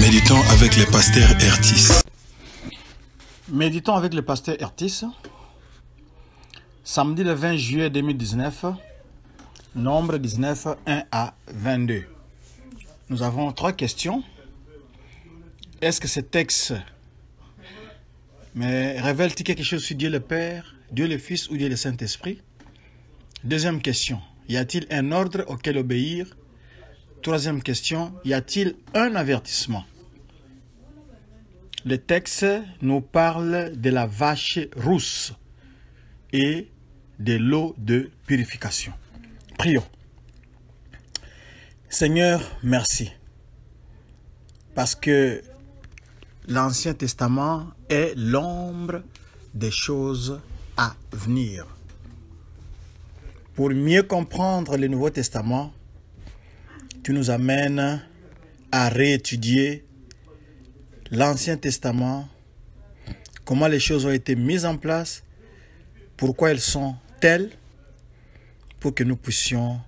Méditons avec le pasteur Ertis. Méditons avec le pasteur Ertis. Samedi le 20 juillet 2019, nombre 19, 1 à 22. Nous avons trois questions. Est-ce que ce texte révèle-t-il quelque chose sur Dieu le Père, Dieu le Fils ou Dieu le Saint-Esprit Deuxième question. Y a-t-il un ordre auquel obéir Troisième question, y a-t-il un avertissement Le texte nous parle de la vache rousse et de l'eau de purification. Prions. Seigneur, merci. Parce que l'Ancien Testament est l'ombre des choses à venir. Pour mieux comprendre le Nouveau Testament, tu nous amènes à réétudier l'Ancien Testament, comment les choses ont été mises en place, pourquoi elles sont telles, pour que nous puissions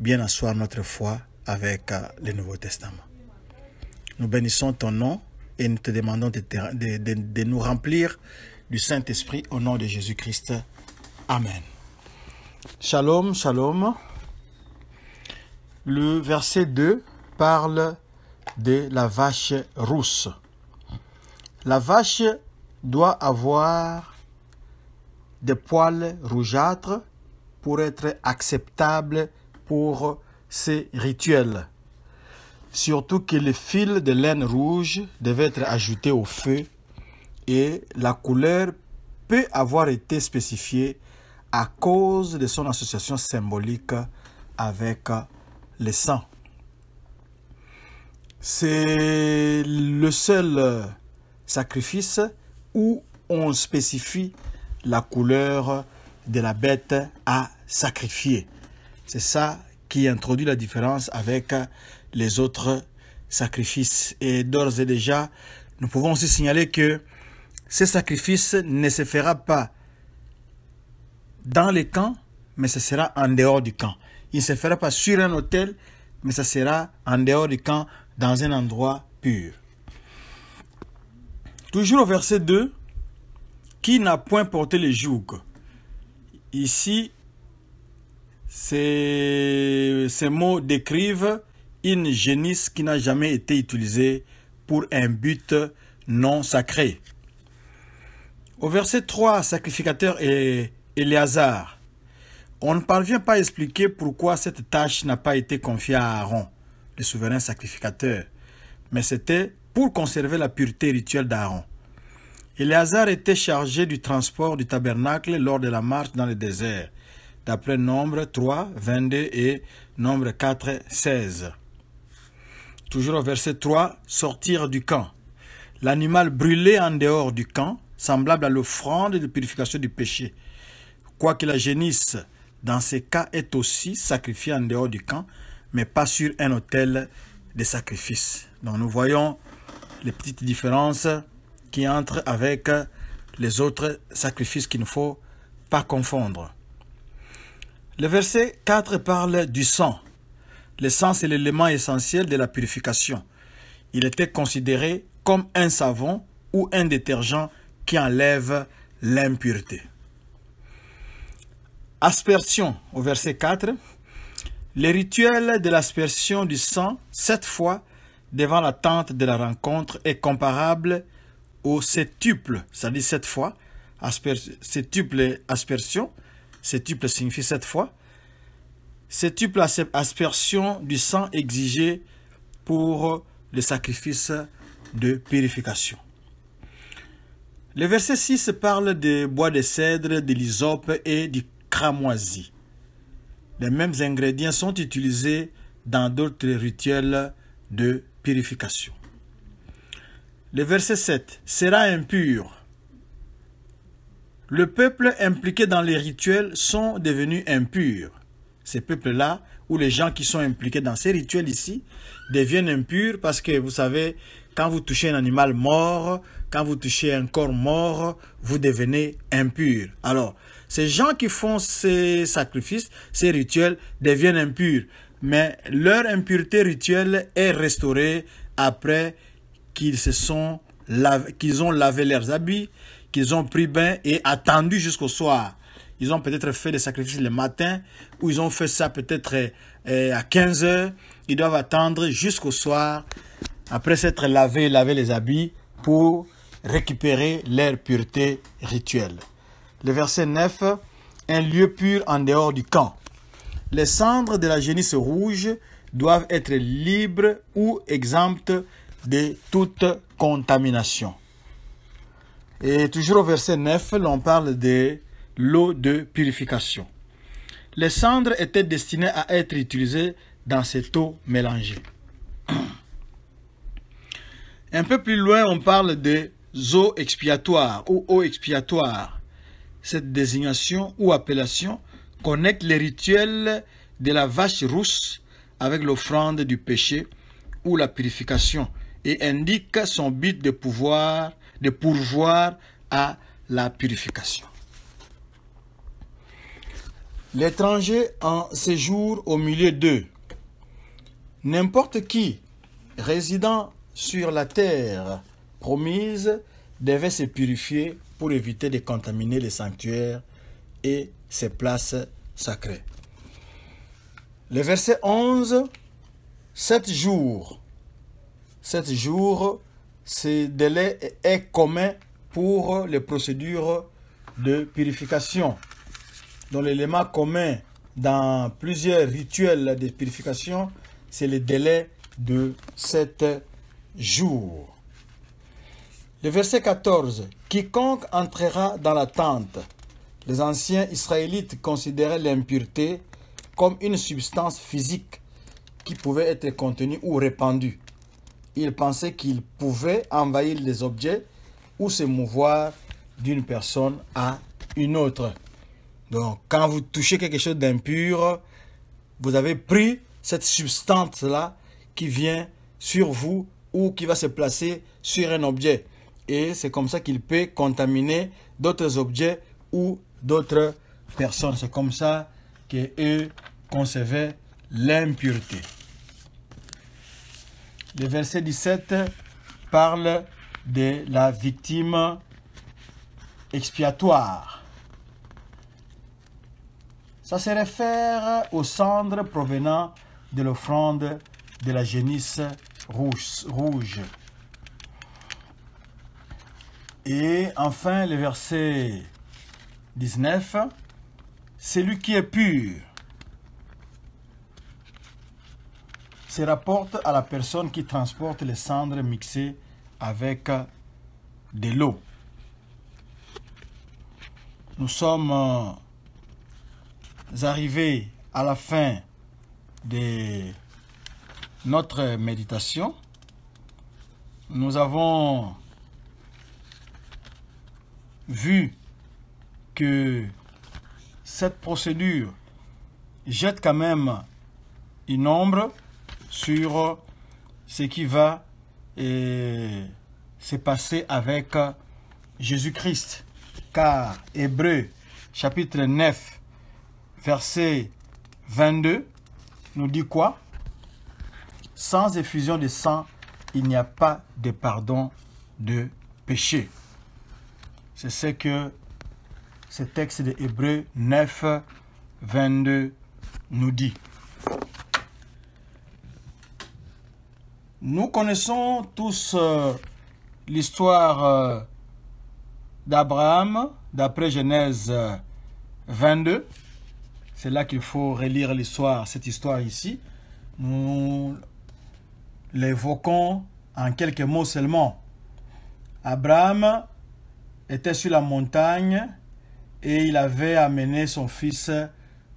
bien asseoir notre foi avec euh, le Nouveau Testament. Nous bénissons ton nom et nous te demandons de, nous remplir du Saint-Esprit au nom de Jésus-Christ. Amen. Shalom, shalom. Le verset 2 parle de la vache rousse. La vache doit avoir des poils rougeâtres pour être acceptable pour ces rituels. Surtout que le fil de laine rouge devait être ajouté au feu et la couleur peut avoir été spécifiée à cause de son association symbolique avec les sangs. C'est le seul euh, sacrifice où on spécifie la couleur de la bête à sacrifier. C'est ça qui introduit la différence avec les autres sacrifices. Et d'ores et déjà, nous pouvons aussi signaler que ce sacrifice ne se fera pas dans les camps, mais ce sera en dehors du camp. Il ne se fera pas sur un hôtel, mais ça sera en dehors du camp, dans un endroit pur. Toujours au verset 2, qui n'a point porté le joug. Ici, ces, mots décrivent une génisse qui n'a jamais été utilisée pour un but non sacré. Au verset 3, sacrificateur et Éléazar. On ne parvient pas à expliquer pourquoi cette tâche n'a pas été confiée à Aaron, le souverain sacrificateur, mais c'était pour conserver la pureté rituelle d'Aaron. Éléazar était chargé du transport du tabernacle lors de la marche dans le désert, d'après Nombre 3, 22 et Nombre 4, 16. Toujours au verset 3, sortir du camp. L'animal brûlé en dehors du camp, semblable à l'offrande de purification du péché. Quoique la génisse dans ces cas, est aussi sacrifié en dehors du camp, mais pas sur un autel de sacrifice. Donc nous voyons les petites différences qui entrent avec les autres sacrifices qu'il ne faut pas confondre. Le verset 4 parle du sang. Le sang, c'est l'élément essentiel de la purification. Il était considéré comme un savon ou un détergent qui enlève l'impureté. Aspersion au verset 4. Le rituel de l'aspersion du sang, sept fois, devant la tente de la rencontre est comparable au septuple, Ça dit sept fois. Asper, septuple aspersion, septuple signifie sept fois. Septuple aspersion du sang exigé pour le sacrifice de purification. Le verset 6 parle des bois de cèdre, de l'hysope et du les mêmes ingrédients sont utilisés dans d'autres rituels de purification. Le verset 7 sera impur. Le peuple impliqué dans les rituels sont devenus impurs. Ces peuples-là, ou les gens qui sont impliqués dans ces rituels ici, deviennent impurs parce que vous savez, quand vous touchez un animal mort, quand vous touchez un corps mort, vous devenez impur. Alors, ces gens qui font ces sacrifices, ces rituels, deviennent impurs. Mais leur impureté rituelle est restaurée après qu'ils se sont qu'ils ont lavé leurs habits, qu'ils ont pris bain et attendu jusqu'au soir. Ils ont peut-être fait des sacrifices le matin, ou ils ont fait ça peut-être euh, à 15 heures. Ils doivent attendre jusqu'au soir, après s'être lavé laver les habits, pour récupérer leur pureté rituelle. Le verset 9, un lieu pur en dehors du camp. Les cendres de la génisse rouge doivent être libres ou exemptes de toute contamination. Et toujours au verset 9, l'on parle de l'eau de purification. Les cendres étaient destinées à être utilisées dans cette eau mélangée. Un peu plus loin, on parle des eaux expiatoires ou eaux expiatoires cette désignation ou appellation connecte les rituels de la vache rousse avec l'offrande du péché ou la purification et indique son but de pouvoir, de pourvoir à la purification. L'étranger en séjour au milieu d'eux. N'importe qui résidant sur la terre promise devait se purifier pour éviter de contaminer les sanctuaires et ses places sacrées. Le verset 11, sept jours. Sept jours, ce délai est commun pour les procédures de purification. Dans l'élément commun dans plusieurs rituels de purification, c'est le délai de sept jours. Le verset 14. Quiconque entrera dans la tente. Les anciens israélites considéraient l'impureté comme une substance physique qui pouvait être contenue ou répandue. Ils pensaient qu'il pouvait envahir les objets ou se mouvoir d'une personne à une autre. Donc, quand vous touchez quelque chose d'impur, vous avez pris cette substance-là qui vient sur vous ou qui va se placer sur un objet et c'est comme ça qu'il peut contaminer d'autres objets ou d'autres personnes. C'est comme ça qu'eux concevaient l'impureté. Le verset 17 parle de la victime expiatoire. Ça se réfère aux cendres provenant de l'offrande de la génisse rouge. Et enfin, le verset 19, celui qui est pur se rapporte à la personne qui transporte les cendres mixées avec euh, de l'eau. Nous sommes euh, arrivés à la fin de notre méditation. Nous avons vu que cette procédure jette quand même une ombre sur ce qui va euh, se passer avec Jésus-Christ. Car Hébreu chapitre 9 verset 22 nous dit quoi Sans effusion de sang, il n'y a pas de pardon de péché. C'est ce que ce texte de Hébreu 9, 22 nous dit. Nous connaissons tous euh, l'histoire euh, d'Abraham d'après Genèse 22. Euh, C'est là qu'il faut relire l'histoire, cette histoire ici. Nous l'évoquons en quelques mots seulement. Abraham était sur la montagne et il avait amené son fils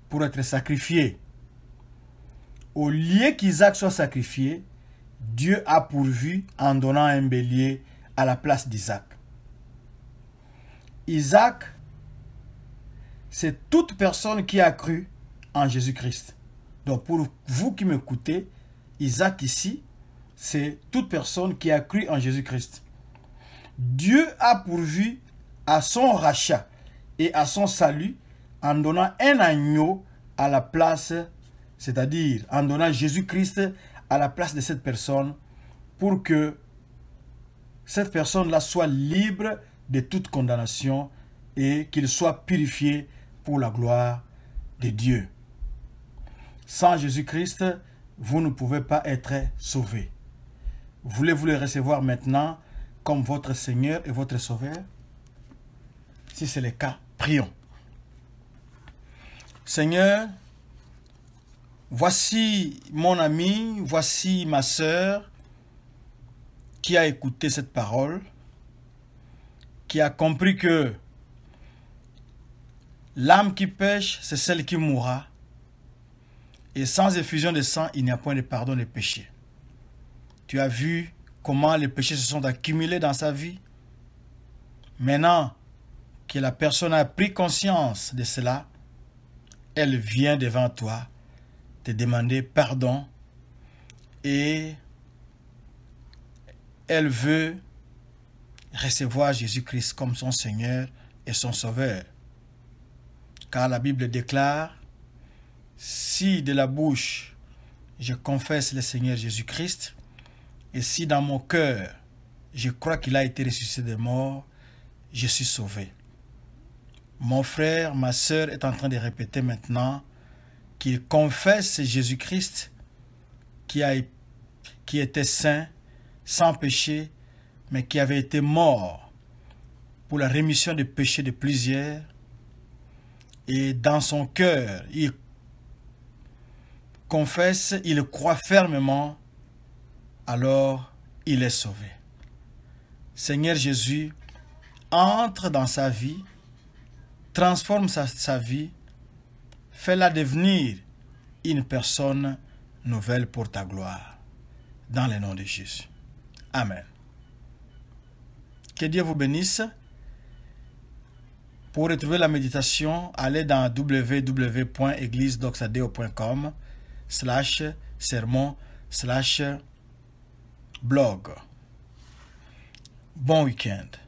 pour être sacrifié. Au lieu qu'Isaac soit sacrifié, Dieu a pourvu en donnant un bélier à la place d'Isaac. Isaac, c'est toute personne qui a cru en Jésus-Christ. Donc pour vous qui m'écoutez, Isaac ici, c'est toute personne qui a cru en Jésus-Christ. Dieu a pourvu à son rachat et à son salut en donnant un agneau à la place, c'est-à-dire en donnant Jésus-Christ à la place de cette personne pour que cette personne-là soit libre de toute condamnation et qu'il soit purifié pour la gloire de Dieu. Sans Jésus-Christ, vous ne pouvez pas être sauvé. Voulez-vous le recevoir maintenant comme votre Seigneur et votre Sauveur Si c'est le cas, prions. Seigneur, voici mon ami, voici ma sœur qui a écouté cette parole, qui a compris que l'âme qui pêche, c'est celle qui mourra. Et sans effusion de sang, il n'y a point de pardon des péchés. Tu as vu comment les péchés se sont accumulés dans sa vie. Maintenant que la personne a pris conscience de cela, elle vient devant toi te demander pardon et elle veut recevoir Jésus-Christ comme son Seigneur et son Sauveur. Car la Bible déclare, si de la bouche je confesse le Seigneur Jésus-Christ et si dans mon cœur, je crois qu'il a été ressuscité des morts, je suis sauvé. Mon frère, ma sœur est en train de répéter maintenant qu'il confesse Jésus-Christ qui, qui était saint, sans péché, mais qui avait été mort pour la rémission des péchés de plusieurs. Et dans son cœur, il confesse, il croit fermement alors il est sauvé. Seigneur Jésus, entre dans sa vie, transforme sa, vie, fais-la devenir une personne nouvelle pour ta gloire. Dans le nom de Jésus. Amen. Que Dieu vous bénisse. Pour retrouver la méditation, allez dans www.églisedoxadeo.com slash sermon slash blog. Bon week-end.